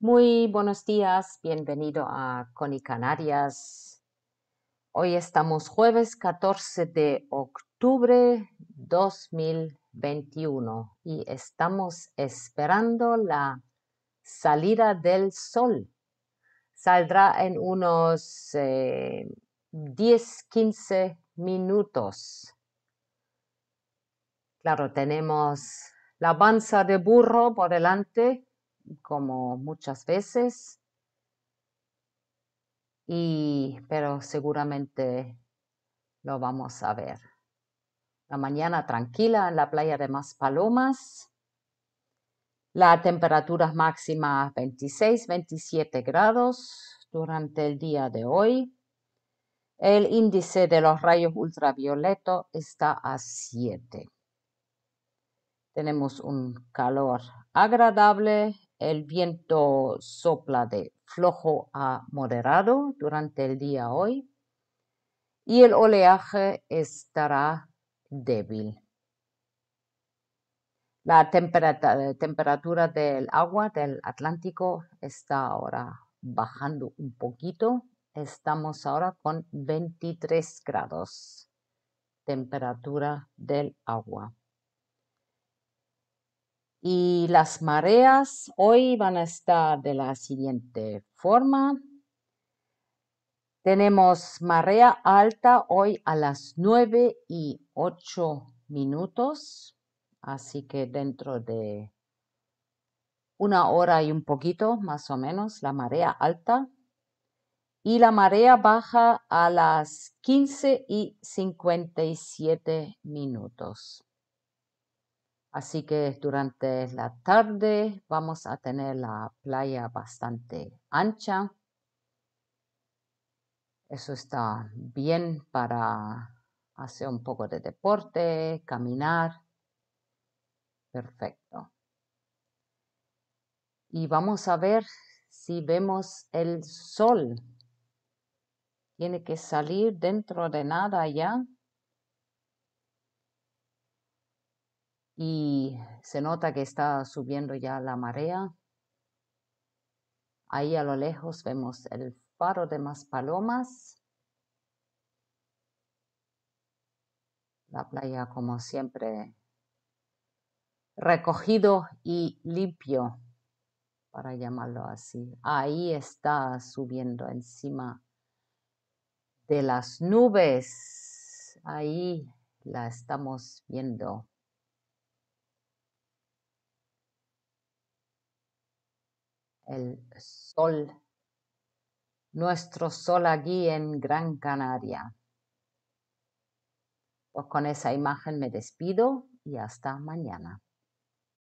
Muy buenos días, bienvenido a Coni Canarias. Hoy estamos jueves 14 de octubre 2021 y estamos esperando la salida del sol. Saldrá en unos 10-15 eh, minutos. Claro, tenemos la panza de burro por delante como muchas veces, y, pero seguramente lo vamos a ver. La mañana tranquila en la playa de Maspalomas. La temperatura máxima 26-27 grados durante el día de hoy. El índice de los rayos ultravioleto está a 7. Tenemos un calor agradable el viento sopla de flojo a moderado durante el día hoy y el oleaje estará débil. La temperatura del agua del Atlántico está ahora bajando un poquito. Estamos ahora con 23 grados temperatura del agua. Y las mareas hoy van a estar de la siguiente forma. Tenemos marea alta hoy a las 9 y 8 minutos, así que dentro de una hora y un poquito más o menos la marea alta. Y la marea baja a las 15 y 57 minutos. Así que durante la tarde vamos a tener la playa bastante ancha. Eso está bien para hacer un poco de deporte, caminar. Perfecto. Y vamos a ver si vemos el sol. Tiene que salir dentro de nada ya. y se nota que está subiendo ya la marea. Ahí a lo lejos vemos el faro de más palomas. La playa como siempre recogido y limpio, para llamarlo así. Ahí está subiendo encima de las nubes. Ahí la estamos viendo. el sol, nuestro sol aquí en Gran Canaria. Pues con esa imagen me despido y hasta mañana.